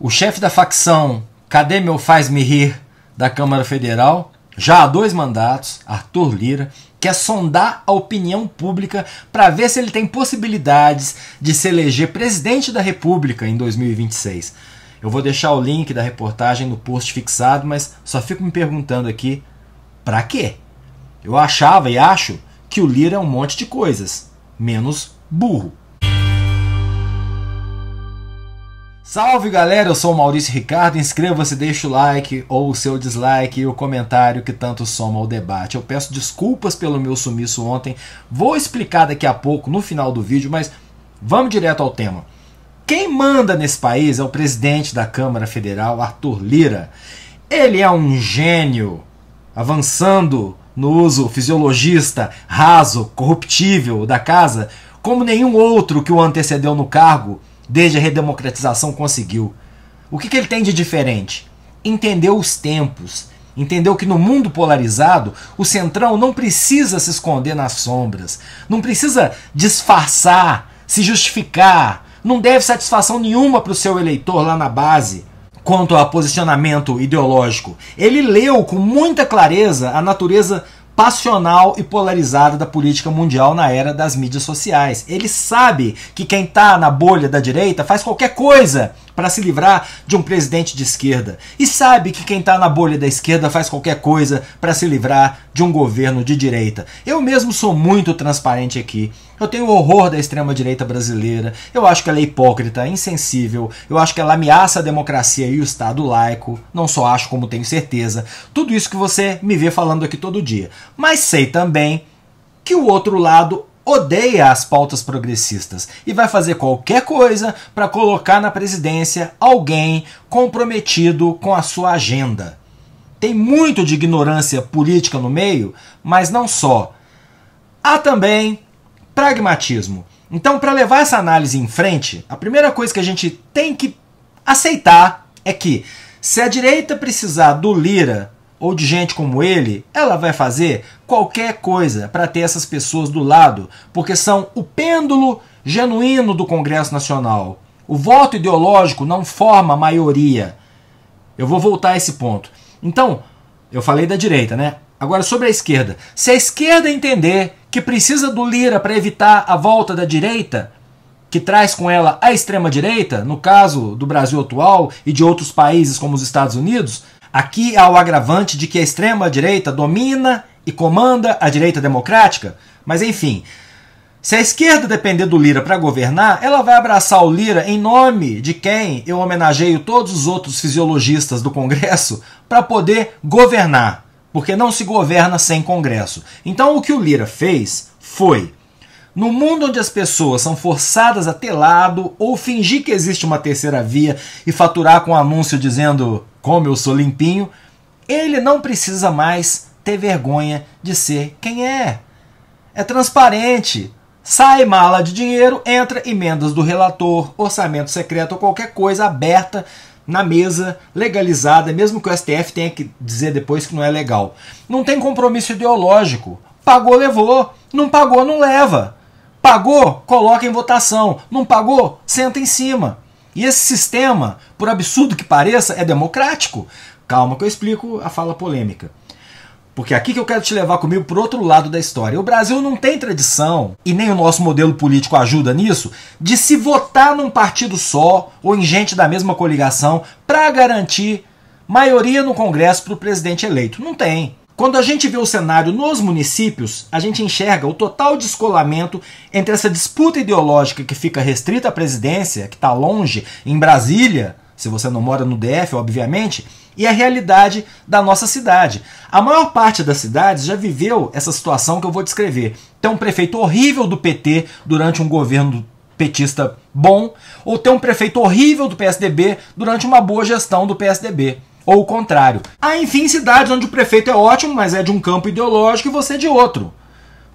O chefe da facção Cadê meu faz-me rir da Câmara Federal, já há dois mandatos, Arthur Lira, quer sondar a opinião pública para ver se ele tem possibilidades de se eleger presidente da República em 2026. Eu vou deixar o link da reportagem no post fixado, mas só fico me perguntando aqui, para quê? Eu achava e acho que o Lira é um monte de coisas, menos burro. Salve galera, eu sou o Maurício Ricardo. Inscreva-se, deixe o like ou o seu dislike e o comentário que tanto soma ao debate. Eu peço desculpas pelo meu sumiço ontem, vou explicar daqui a pouco no final do vídeo, mas vamos direto ao tema. Quem manda nesse país é o presidente da Câmara Federal, Arthur Lira. Ele é um gênio avançando no uso fisiologista, raso, corruptível da casa, como nenhum outro que o antecedeu no cargo desde a redemocratização conseguiu. O que, que ele tem de diferente? Entendeu os tempos, entendeu que no mundo polarizado o centrão não precisa se esconder nas sombras, não precisa disfarçar, se justificar, não deve satisfação nenhuma para o seu eleitor lá na base quanto a posicionamento ideológico. Ele leu com muita clareza a natureza passional e polarizada da política mundial na era das mídias sociais. Ele sabe que quem está na bolha da direita faz qualquer coisa para se livrar de um presidente de esquerda. E sabe que quem está na bolha da esquerda faz qualquer coisa para se livrar de um governo de direita. Eu mesmo sou muito transparente aqui. Eu tenho horror da extrema-direita brasileira. Eu acho que ela é hipócrita, insensível. Eu acho que ela ameaça a democracia e o Estado laico. Não só acho, como tenho certeza. Tudo isso que você me vê falando aqui todo dia. Mas sei também que o outro lado odeia as pautas progressistas e vai fazer qualquer coisa para colocar na presidência alguém comprometido com a sua agenda. Tem muito de ignorância política no meio, mas não só. Há também pragmatismo. Então, para levar essa análise em frente, a primeira coisa que a gente tem que aceitar é que se a direita precisar do Lira ou de gente como ele, ela vai fazer qualquer coisa para ter essas pessoas do lado, porque são o pêndulo genuíno do Congresso Nacional. O voto ideológico não forma maioria. Eu vou voltar a esse ponto. Então, eu falei da direita, né? Agora sobre a esquerda. Se a esquerda entender que precisa do Lira para evitar a volta da direita, que traz com ela a extrema direita, no caso do Brasil atual e de outros países como os Estados Unidos, Aqui há o agravante de que a extrema-direita domina e comanda a direita democrática, mas enfim. Se a esquerda depender do Lira para governar, ela vai abraçar o Lira em nome de quem eu homenageio todos os outros fisiologistas do Congresso para poder governar, porque não se governa sem Congresso. Então o que o Lira fez foi no mundo onde as pessoas são forçadas a ter lado ou fingir que existe uma terceira via e faturar com um anúncio dizendo como eu sou limpinho, ele não precisa mais ter vergonha de ser quem é. É transparente. Sai mala de dinheiro, entra emendas do relator, orçamento secreto ou qualquer coisa aberta na mesa, legalizada, mesmo que o STF tenha que dizer depois que não é legal. Não tem compromisso ideológico. Pagou, levou. Não pagou, não leva. Pagou, coloca em votação. Não pagou, senta em cima. E esse sistema, por absurdo que pareça, é democrático. Calma que eu explico a fala polêmica. Porque é aqui que eu quero te levar comigo para outro lado da história. O Brasil não tem tradição, e nem o nosso modelo político ajuda nisso, de se votar num partido só ou em gente da mesma coligação para garantir maioria no Congresso para o presidente eleito. Não tem. Quando a gente vê o cenário nos municípios, a gente enxerga o total descolamento entre essa disputa ideológica que fica restrita à presidência, que está longe, em Brasília, se você não mora no DF, obviamente, e a realidade da nossa cidade. A maior parte das cidades já viveu essa situação que eu vou descrever. Tem um prefeito horrível do PT durante um governo petista bom, ou tem um prefeito horrível do PSDB durante uma boa gestão do PSDB ou o contrário. Há, enfim, cidades onde o prefeito é ótimo, mas é de um campo ideológico e você é de outro.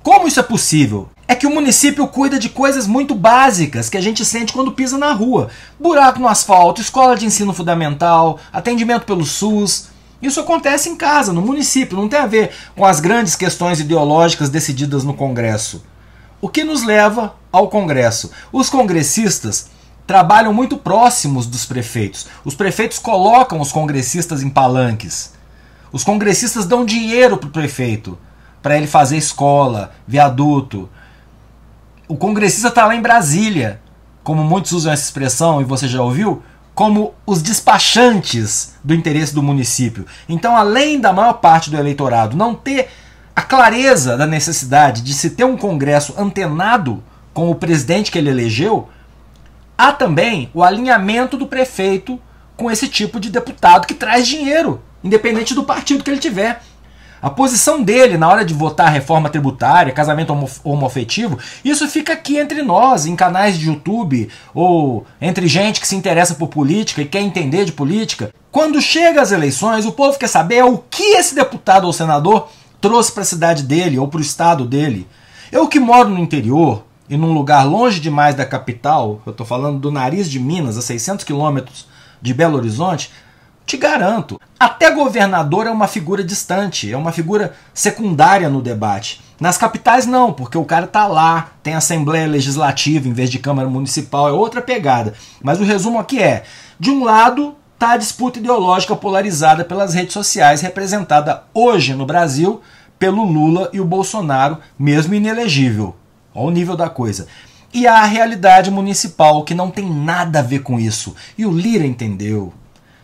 Como isso é possível? É que o município cuida de coisas muito básicas que a gente sente quando pisa na rua: buraco no asfalto, escola de ensino fundamental, atendimento pelo SUS. Isso acontece em casa, no município, não tem a ver com as grandes questões ideológicas decididas no Congresso. O que nos leva ao Congresso? Os congressistas trabalham muito próximos dos prefeitos. Os prefeitos colocam os congressistas em palanques. Os congressistas dão dinheiro para o prefeito para ele fazer escola, viaduto. O congressista está lá em Brasília, como muitos usam essa expressão e você já ouviu, como os despachantes do interesse do município. Então, além da maior parte do eleitorado não ter a clareza da necessidade de se ter um congresso antenado com o presidente que ele elegeu, Há também o alinhamento do prefeito com esse tipo de deputado que traz dinheiro, independente do partido que ele tiver. A posição dele na hora de votar reforma tributária, casamento homofetivo, isso fica aqui entre nós, em canais de YouTube, ou entre gente que se interessa por política e quer entender de política. Quando chega as eleições, o povo quer saber o que esse deputado ou senador trouxe para a cidade dele ou para o estado dele. Eu que moro no interior, e num lugar longe demais da capital, eu estou falando do nariz de Minas, a 600 quilômetros de Belo Horizonte, te garanto, até governador é uma figura distante, é uma figura secundária no debate. Nas capitais não, porque o cara está lá, tem assembleia legislativa em vez de câmara municipal, é outra pegada. Mas o resumo aqui é: de um lado está a disputa ideológica polarizada pelas redes sociais, representada hoje no Brasil pelo Lula e o Bolsonaro, mesmo inelegível. Olha o nível da coisa. E há a realidade municipal, que não tem nada a ver com isso. E o Lira entendeu.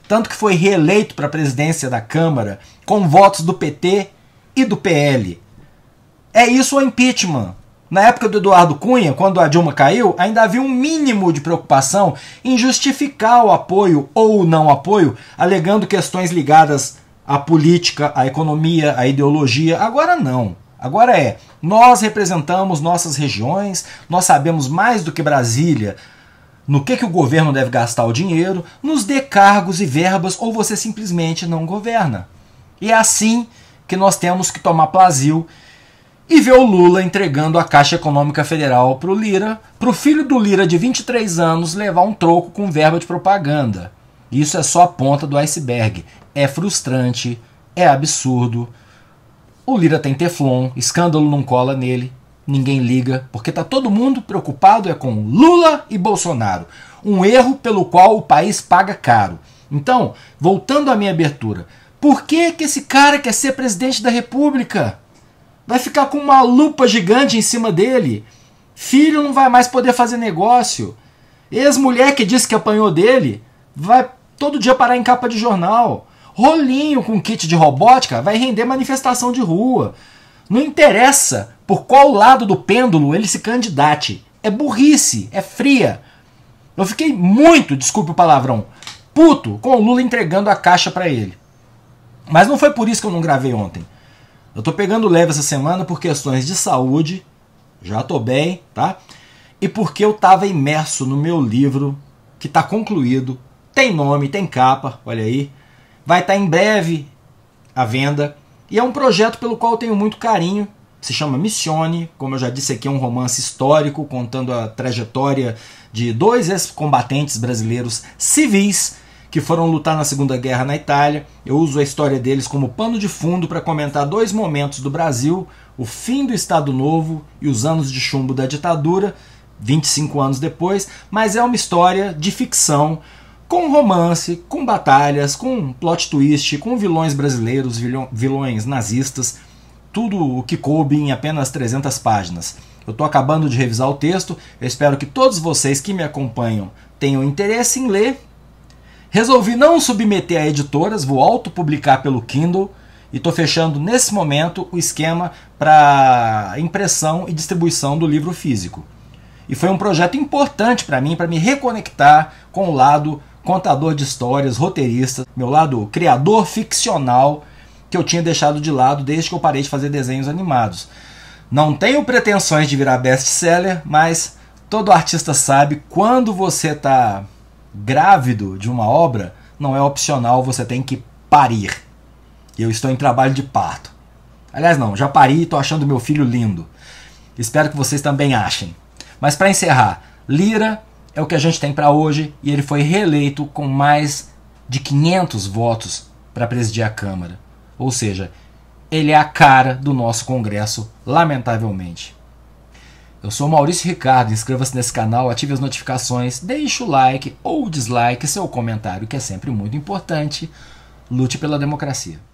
Tanto que foi reeleito para a presidência da Câmara com votos do PT e do PL. É isso o é impeachment. Na época do Eduardo Cunha, quando a Dilma caiu, ainda havia um mínimo de preocupação em justificar o apoio ou não apoio, alegando questões ligadas à política, à economia, à ideologia. Agora não. Agora é, nós representamos nossas regiões, nós sabemos mais do que Brasília no que, que o governo deve gastar o dinheiro, nos dê cargos e verbas ou você simplesmente não governa. E é assim que nós temos que tomar plasio e ver o Lula entregando a Caixa Econômica Federal para o Lira, para o filho do Lira de 23 anos levar um troco com verba de propaganda. Isso é só a ponta do iceberg. É frustrante, é absurdo o Lira tem Teflon, escândalo não cola nele, ninguém liga, porque tá todo mundo preocupado é com Lula e Bolsonaro. Um erro pelo qual o país paga caro. Então, voltando à minha abertura, por que, que esse cara quer ser presidente da República? Vai ficar com uma lupa gigante em cima dele? Filho não vai mais poder fazer negócio. Ex-mulher que disse que apanhou dele vai todo dia parar em capa de jornal. Rolinho com kit de robótica vai render manifestação de rua. Não interessa por qual lado do pêndulo ele se candidate. É burrice, é fria. Eu fiquei muito, desculpe o palavrão, puto com o Lula entregando a caixa para ele. Mas não foi por isso que eu não gravei ontem. Eu tô pegando leve essa semana por questões de saúde, já tô bem, tá? E porque eu tava imerso no meu livro que tá concluído, tem nome, tem capa, olha aí, Vai estar tá em breve à venda. E é um projeto pelo qual tenho muito carinho. Se chama Missione, como eu já disse aqui, é um romance histórico contando a trajetória de dois ex-combatentes brasileiros civis que foram lutar na Segunda Guerra na Itália. Eu uso a história deles como pano de fundo para comentar dois momentos do Brasil: o fim do Estado Novo e os anos de chumbo da ditadura, 25 anos depois, mas é uma história de ficção com romance, com batalhas, com plot twist, com vilões brasileiros, vilões nazistas, tudo o que coube em apenas 300 páginas. Eu estou acabando de revisar o texto, eu espero que todos vocês que me acompanham tenham interesse em ler. Resolvi não submeter a editoras, vou autopublicar pelo Kindle e estou fechando nesse momento o esquema para impressão e distribuição do livro físico. E foi um projeto importante para mim, para me reconectar com o lado contador de histórias, roteirista, meu lado criador ficcional que eu tinha deixado de lado desde que eu parei de fazer desenhos animados. Não tenho pretensões de virar best-seller, mas todo artista sabe quando você está grávido de uma obra, não é opcional, você tem que parir. Eu estou em trabalho de parto. Aliás, não, já pari e estou achando meu filho lindo. Espero que vocês também achem. Mas para encerrar, Lira é o que a gente tem para hoje e ele foi reeleito com mais de 500 votos para presidir a Câmara. Ou seja, ele é a cara do nosso Congresso, lamentavelmente. Eu sou Maurício Ricardo, inscreva-se nesse canal, ative as notificações, deixe o like ou dislike, seu comentário que é sempre muito importante. Lute pela democracia.